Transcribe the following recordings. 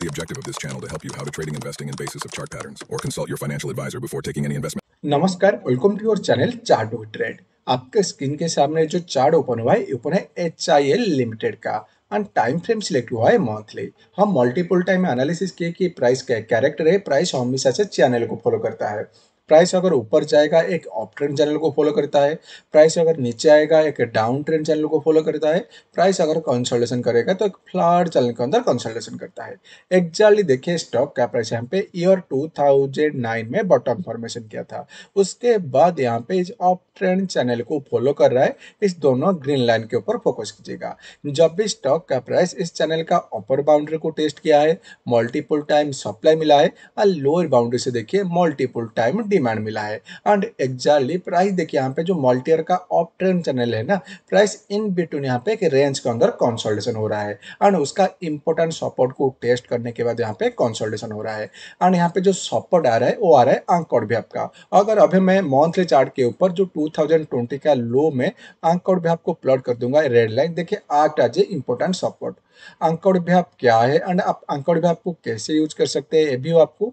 The objective of this channel to help you how to trading, investing, in basis of chart patterns, or consult your financial advisor before taking any investment. नमस्कार, welcome to your channel Chart with Trade. आपके screen के सामने जो chart open हुआ है open है H I L limited का and time frame select हुआ है मंथली हम मल्टीपल टाइम एनालिसिस किए कि प्राइस क्या कैरेक्टर है प्राइस हमेशा से चैनल को फॉलो करता है प्राइस अगर ऊपर जाएगा एक अप ट्रेंड चैनल को फॉलो करता है प्राइस अगर नीचे आएगा एक डाउन ट्रेंड चैनल को फॉलो करता है प्राइस अगर कंसल्टेशन करेगा तो एक फ्लाट चैनल के अंदर कंसल्टेशन करता है एग्जैक्टली देखिए स्टॉक का प्राइस यहाँ पे ईयर 2009 में बॉटम फॉर्मेशन किया था उसके बाद यहाँ पे इस अप ट्रेंड चैनल को फॉलो कर रहा है इस दोनों ग्रीन लाइन के ऊपर फोकस कीजिएगा जब भी स्टॉक का प्राइस इस चैनल का अपर बाउंड्री को टेस्ट किया है मल्टीपल टाइम सप्लाई मिला है और लोअर बाउंड्री से देखिए मल्टीपल टाइम डिमांड मिला है एंड एग्जैक्टली प्राइस देखिए यहाँ पे जो मल्टीयर का ऑफ ट्रेंड चैनल है ना प्राइस इन बिटवीन यहाँ पे एक रेंज के अंदर कंसोल्टेशन हो रहा है एंड उसका इंपॉर्टेंट सपोर्ट को टेस्ट करने के बाद यहाँ पे कंसोल्टेशन हो रहा है एंड यहाँ पे जो सपोर्ट आ रहा है वो आ रहा है आंकड़ भी आपका अगर अभी मैं मंथली चार्ट के ऊपर जो 2020 का लो में आंकड़ भी आपको प्लॉट कर दूंगा रेड लाइन देखिए आठ आज इंपॉर्टेंट सपोर्ट अंकड़ भी आप क्या है एंड आप अंकड़ भी आपको कैसे यूज कर सकते हैं ये भी आपको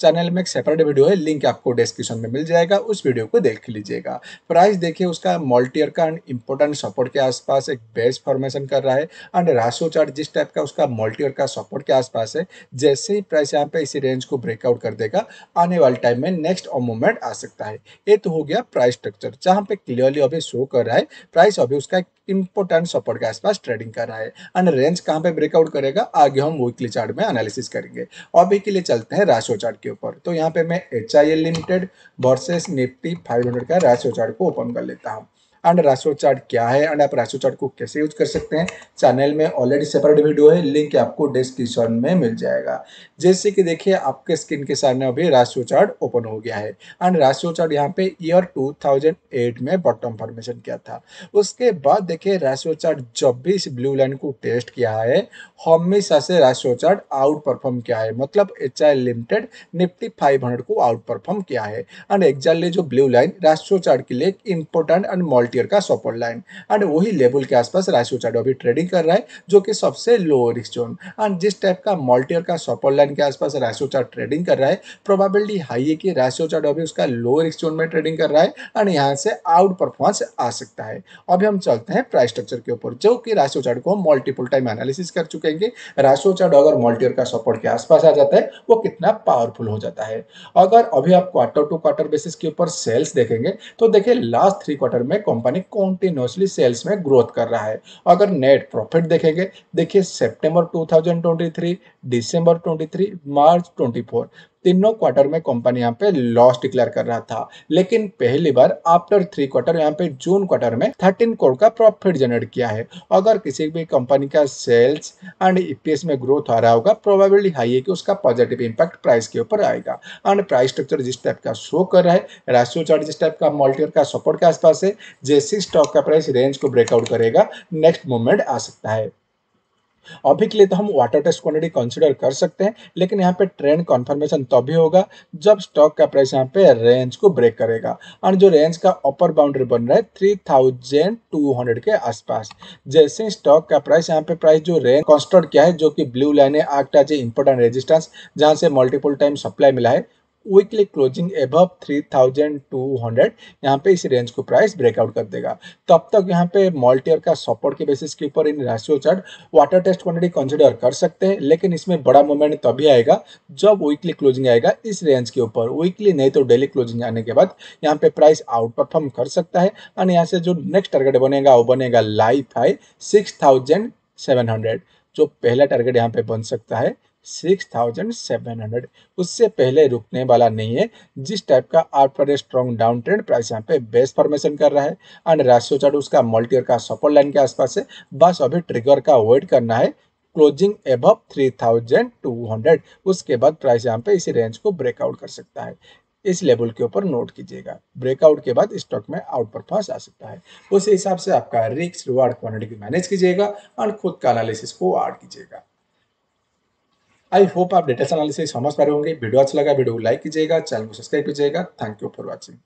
चैनल में एक सेपरेट वीडियो है लिंक आपको डिस्क्रिप्शन में मिल जाएगा उस वीडियो को देख लीजिएगा प्राइस देखिए उसका मल्टीयर का इंपॉर्टेंट सपोर्ट के आसपास एक बेस फॉर्मेशन कर रहा है एंड रासो चार्ट जिस टाइप का उसका मल्टीयर का सपोर्ट के आसपास है जैसे ही प्राइस यहाँ पे इसी रेंज को ब्रेकआउट कर देगा आने वाले टाइम में नेक्स्ट मूवमेंट आ सकता है ये तो हो गया प्राइस स्ट्रक्चर जहाँ पे क्लियरली अभी शो कर रहा है प्राइस अभी उसका एक इंपोर्टेंट सपोर्ट के आसपास ट्रेडिंग कर रहा है एंड रेंज कहाँ पे ब्रेकआउट करेगा आगे हम वीकली चार्ट में एनालिसिस करेंगे अभी के लिए चलते हैं राशो चार्ट के ऊपर तो यहाँ पे मैं H limited versus Nifty five का राशो चार्ट को ओपन कर लेता हूँ एंड रेसो चार्ट क्या है एंड आप रेसो चार्ट को कैसे यूज कर सकते हैं चैनल में ऑलरेडी सेपरेट वीडियो है लिंक आपको डिस्क्रिप्शन में मिल जाएगा जैसे कि देखिए आपके स्क्रीन के सामने अभी रेसो चार्ट ओपन हो गया है एंड रेसो चार्ट यहाँ पे ईयर 2008 में बॉटम फॉर्मेशन किया था उसके बाद देखिए रेसो चार्ट जब भी इस ब्लू लाइन को टेस्ट किया है हमेशा से रेसो चार्ट आउट परफॉर्म किया है मतलब एच लिमिटेड निफ्टी 500 को आउट परफॉर्म किया है एंड एक्जैक्टली जो ब्लू लाइन रेसो चार्ट के लिए एक एंड मल्टी ईयर का सपोर्ट लाइन एंड वही लेवल के आसपास राशि उचाडो अभी ट्रेडिंग कर रहा है जो कि सबसे लो रिस्क जोन एंड जिस टाइप का मल्टीयर का सपोर्ट लाइन के आसपास राशि उचाड ट्रेडिंग कर रहा है प्रोबेबिलिटी हाई है कि राशि उचाडो अभी उसका लो रिस्क जोन में ट्रेडिंग कर रहा है एंड यहाँ से आउट परफॉर्मेंस आ सकता है अभी हम चलते हैं प्राइस स्ट्रक्चर के ऊपर जो कि राशि उचाड को मल्टीपल टाइम एनालिसिस कर चुके हैं कि राशि उचाड अगर मल्टीयर का सपोर्ट के आसपास आ जाता है वो कितना पावरफुल हो जाता है अगर अभी आप क्वार्टर टू क्वार्टर बेसिस के ऊपर सेल्स देखेंगे तो देखिए लास्ट थ्री क्वार्टर में कंपनी कॉन्टिन्यूसली सेल्स में ग्रोथ कर रहा है अगर नेट प्रॉफिट देखेंगे देखिए सितंबर 2023 दिसंबर 23 मार्च 24 तीनों क्वार्टर में कंपनी यहाँ पे लॉस डिक्लेयर कर रहा था लेकिन पहली बार आफ्टर थ्री क्वार्टर यहाँ पे जून क्वार्टर में थर्टीन करोड़ का प्रॉफिट जनरेट किया है अगर किसी भी कंपनी का सेल्स एंड ईपीएस में ग्रोथ आ रहा होगा प्रोबेबिलिटी हाई है कि उसका पॉजिटिव इंपैक्ट प्राइस के ऊपर आएगा एंड प्राइस स्ट्रक्चर जिस टाइप का शो कर रहा है राशियो चार्ट जिस टाइप का मल्टीयर का सपोर्ट के आसपास है जैसे स्टॉक का प्राइस रेंज को ब्रेकआउट करेगा नेक्स्ट मूवमेंट आ सकता है अभी के लिए तो हम वाटर टेस्ट क्वांटिटी कंसीडर कर सकते हैं लेकिन यहाँ पे ट्रेंड कॉन्फर्मेशन तभी होगा जब स्टॉक का प्राइस यहाँ पे रेंज को ब्रेक करेगा और जो रेंज का अपर बाउंड्री बन रहा है थ्री थाउजेंड टू हंड्रेड के आसपास जैसे स्टॉक का प्राइस यहाँ पे प्राइस जो रेंज कॉन्स्टर्ट किया है जो कि ब्लू लाइन है आग टाच इंपॉर्टेंट रेजिस्टेंस जहाँ से मल्टीपल टाइम सप्लाई मिला है वीकली क्लोजिंग एबव 3200 यहाँ पे इस रेंज को प्राइस ब्रेकआउट कर देगा तो अब तक यहाँ पे मॉल्टियर का सपोर्ट के बेसिस के ऊपर इन राशियों chart water test quantity consider कर सकते हैं लेकिन इसमें बड़ा मूवमेंट तभी आएगा जब वीकली क्लोजिंग आएगा इस रेंज के ऊपर वीकली नहीं तो डेली क्लोजिंग आने के बाद यहाँ पे प्राइस आउट परफॉर्म कर सकता है एंड यहाँ से जो नेक्स्ट टारगेट बनेगा वो बनेगा life high six thousand seven hundred जो पहला टारगेट यहाँ पे बन सकता है 6,700 उससे पहले रुकने वाला नहीं है जिस टाइप का आपका स्ट्रॉन्ग डाउन ट्रेंड प्राइस यहाँ पे बेस फॉर्मेशन कर रहा है एंड राशियो चार्ट उसका मल्टीयर का सपोर्ट लाइन के आसपास है बस अभी ट्रिगर का वेट करना है क्लोजिंग एबव 3200 उसके बाद प्राइस यहाँ पे इसी रेंज को ब्रेकआउट कर सकता है इस लेवल के ऊपर नोट कीजिएगा ब्रेकआउट के बाद स्टॉक में आउट परफॉर्मेंस आ सकता है उस हिसाब से आपका रिक्स रिवार्ड क्वानिटी मैनेज कीजिएगा और खुद का एनालिसिस को आर्ट कीजिएगा आई होप आप डेटा एनालिसिस समझ पा रहे होंगे वीडियो अच्छा लगा वीडियो को लाइक कीजिएगा चैनल को सब्सक्राइब कीजिएगा थैंक यू फॉर वॉचिंग